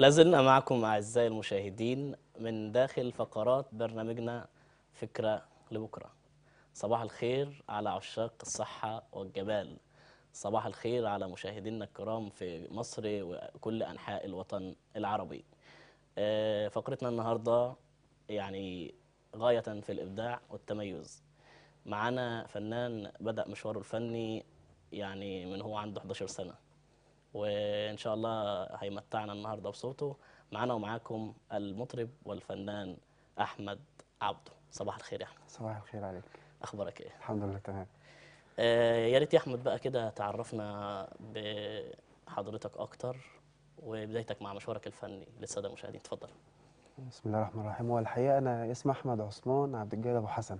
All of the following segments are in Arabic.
لازلنا معكم أعزائي المشاهدين من داخل فقرات برنامجنا فكرة لبكرة صباح الخير على عشاق الصحة والجمال صباح الخير على مشاهدينا الكرام في مصر وكل أنحاء الوطن العربي آه، فقرتنا النهاردة يعني غاية في الإبداع والتميز معانا فنان بدأ مشواره الفني يعني من هو عنده 11 سنة وان شاء الله هيمتعنا النهارده بصوته معانا ومعاكم المطرب والفنان احمد عبده صباح الخير يا احمد صباح الخير عليك اخبارك ايه الحمد لله تمام آه يا ريت يا احمد بقى كده تعرفنا بحضرتك اكتر وبدايتك مع مشوارك الفني للساده المشاهدين اتفضل بسم الله الرحمن الرحيم هو الحقيقه انا اسمي احمد عثمان عبد الجليل ابو حسن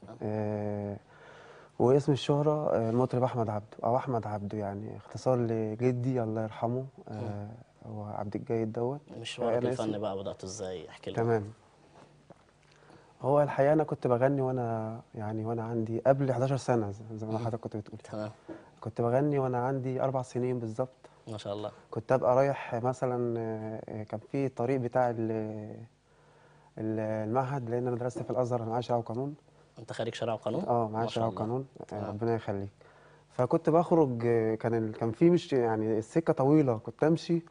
تمام آه واسم الشهرة آه، المطرب أحمد عبده أو أحمد عبده يعني اختصار لجدي الله يرحمه آه، هو عبد الجيد دوت مشوارك آه، الفن بقى بدأته إزاي احكي لي تمام هو الحقيقة أنا كنت بغني وأنا يعني وأنا عندي قبل 11 سنة زي ما حضرتك كنت بتقول تمام كنت بغني وأنا عندي أربع سنين بالظبط ما شاء الله كنت أبقى رايح مثلا كان في طريق بتاع المعهد لأن أنا درست في الأزهر أنا عايش على قانون انت خريج شرع وقانون اه معايا شرع وقانون آه. ربنا يخليك فكنت بخرج كان ال... كان في مش يعني السكه طويله كنت امشي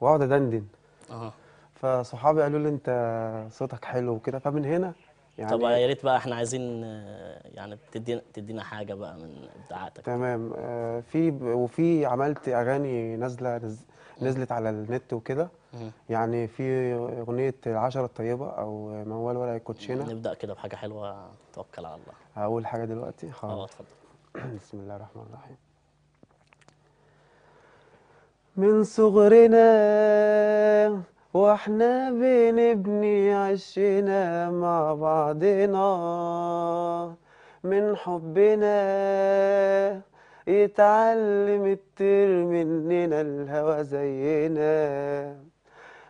واقعد ادندن اه فصحابي قالوا لي انت صوتك حلو وكده فمن هنا يعني طب يا ريت بقى احنا عايزين آه، يعني تدينا تدينا حاجه بقى من ابداعاتك تمام آه، في وفي عملت اغاني نازله نزلت على النت وكده يعني في اغنيه العشره الطيبه او موال ولا كوتشينه نبدا كده بحاجه حلوه توكل على الله هقول حاجه دلوقتي خلاص اه اتفضل بسم الله الرحمن الرحيم من صغرنا واحنا بنبني عشنا مع بعضنا من حبنا يتعلم الطير مننا الهوى زينا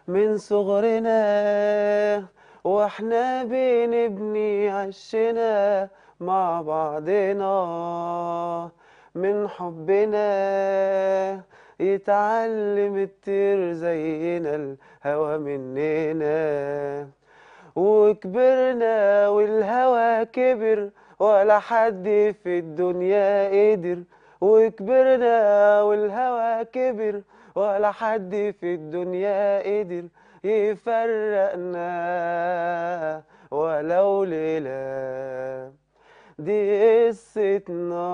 من صغرنا واحنا بنبني عشنا مع بعضنا من حبنا يتعلم الطير زينا الهوى مننا وكبرنا والهوى كبر ولا حد في الدنيا قدر وكبرنا والهوى كبر ولا حد في الدنيا قدر يفرقنا ولو ليلة دي قصتنا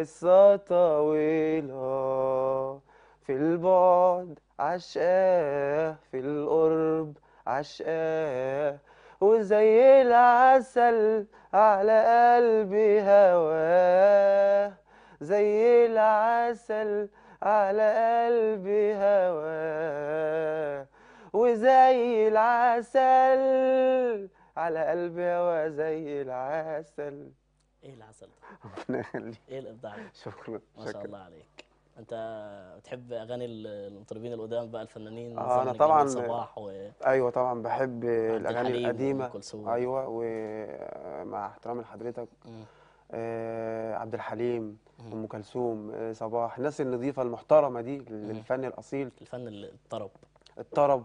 قصة طويلة في البعد عشقاه في القرب عشقاه وزي العسل على قلبي هواه زي العسل على قلبي هواه وزي العسل على قلبي هواه زي العسل ايه اللي حصل ربنا يخليك ايه الابداع ده شكرا ما شاء الله عليك انت بتحب اغاني المطربين القدام بقى الفنانين آه انا طبعا صباح و... ايوه طبعا بحب الاغاني القديمه ايوه ومع احترامي لحضرتك آه عبد الحليم ام كلثوم آه صباح الناس النظيفه المحترمه دي للفن الاصيل الفن الطرب الطرب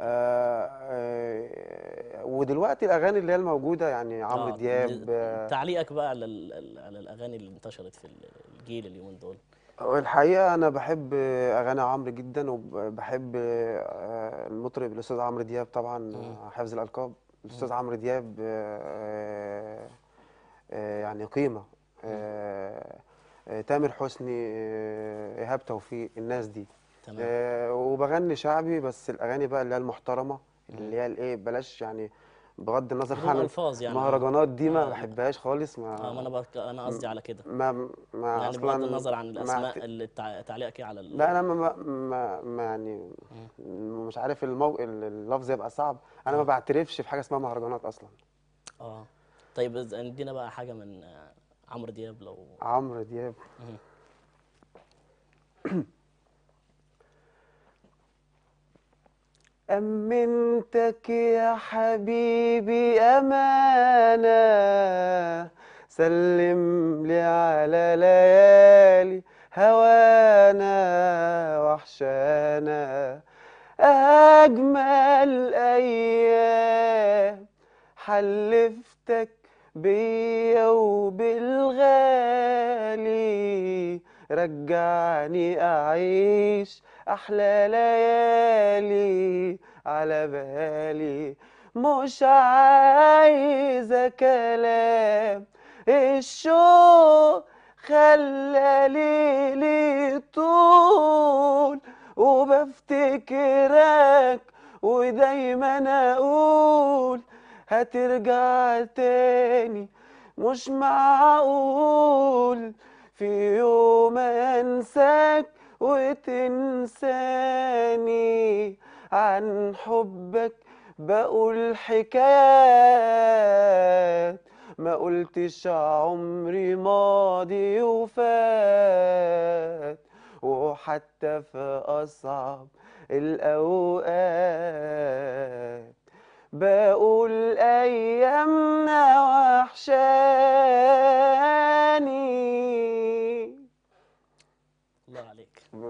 آه, آه، ودلوقتي الاغاني اللي هي الموجوده يعني عمرو آه دياب آه، تعليقك بقى على على الاغاني اللي انتشرت في الجيل اليومين دول الحقيقه انا بحب اغاني عمرو جدا وبحب آه، المطرب الاستاذ عمرو دياب طبعا حافظ الالقاب الاستاذ عمرو دياب آه، يعني قيمه تامر حسني ايهاب توفيق الناس دي تمام. وبغني شعبي بس الاغاني بقى اللي هي المحترمه اللي هي الايه بلاش يعني بغض النظر عن يعني مهرجانات دي ما آه. بحبهاش خالص ما اه ما انا بك... انا قصدي على كده ما ما يعني بغض النظر عن الاسماء اللي التع... تعليقك على ال... لا انا ما ما, ما يعني م. مش عارف المو... اللفظ يبقى صعب انا م. ما آه. بعترفش في حاجه اسمها مهرجانات اصلا اه طيب ادينا بقى حاجه من آه، عمرو دياب لو عمرو دياب أمنتك يا حبيبي أمانة سلم لي على ليالي هوانا وحشانا أجمل أيام حلفتك بيا وبالغالي رجعني أعيش أحلى ليالي على بالي مش عايزة كلام الشوق خلى ليلي طول وبفتكرك ودايما أقول هترجع تاني مش معقول وتنساني عن حبك بقول حكايات ما قلتش عمري ماضي وفات وحتى في أصعب الأوقات بقول أيامنا وحشاني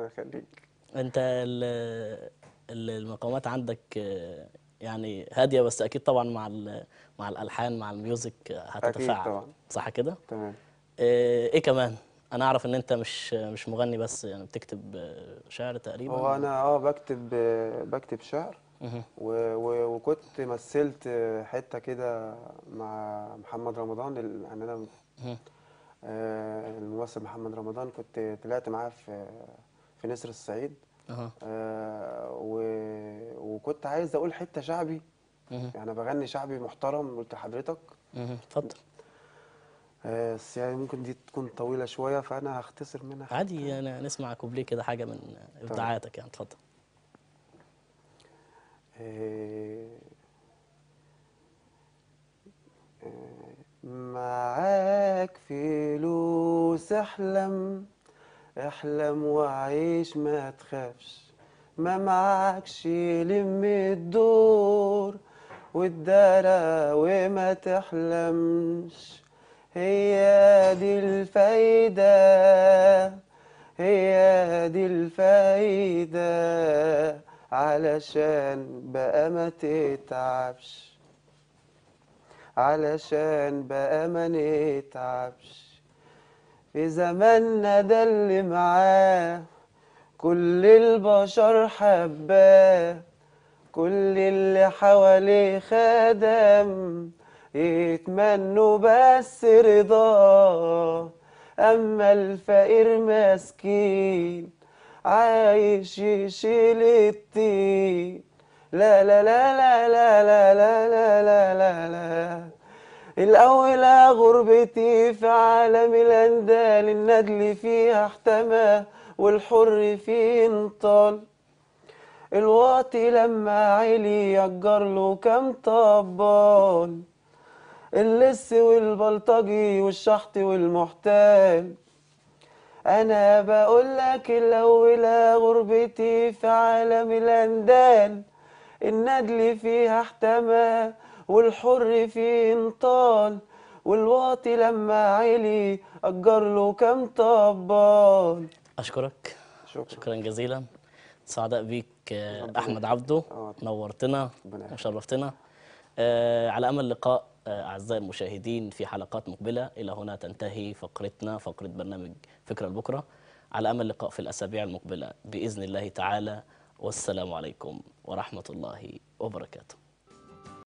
يخليك انت المقامات عندك يعني هاديه بس اكيد طبعا مع مع الالحان مع الميوزك هتتفاعل أكيد طبعا. صح كده تمام آه، ايه كمان انا اعرف ان انت مش مش مغني بس يعني بتكتب شعر تقريبا هو انا اه بكتب بكتب شعر و وكنت مثلت حته كده مع محمد رمضان يعني انا آه، الممثل محمد رمضان كنت طلعت معاه في في نسر الصعيد أه. آه و... وكنت عايز اقول حته شعبي أه. يعني بغني شعبي محترم قلت لحضرتك اتفضل أه. بس يعني ممكن دي تكون طويله شويه فانا هختصر منها عادي انا نسمع كوبليه كده حاجه من ابداعاتك يعني اتفضل آه، آه، معاك فلوس احلم احلم وعيش ما تخافش ما معكش لم الدور والدارة وما تحلمش هي دي الفايدة هي دي الفايدة علشان بقى ما تتعبش علشان بقى ما نتعبش في زماننا ده اللي معاه كل البشر حباه كل اللي حواليه خدم يتمنوا بس رضاه أما الفقير مسكين عايش يشيل التين لا لا لا لا لا لا لا لا لا, لا, لا الأولى غربتي في عالم الأندال الندل فيها احتمى والحر فيه انطال الواطي لما علي يجر له كام طبال اللص والبلطجي والشحط والمحتال انا بقول لك الاولى غربتي في عالم الاندال الندل فيها احتمى والحر فين طال والواطي لما علي أجر له كم طبال أشكرك شكرا, شكرا جزيلا سعداء بيك آه، أحمد عبده آه. نورتنا وشرفتنا آه، على أمل لقاء أعزائي المشاهدين في حلقات مقبلة إلى هنا تنتهي فقرتنا فقرة برنامج فكرة لبكرة على أمل لقاء في الأسابيع المقبلة بإذن الله تعالى والسلام عليكم ورحمة الله وبركاته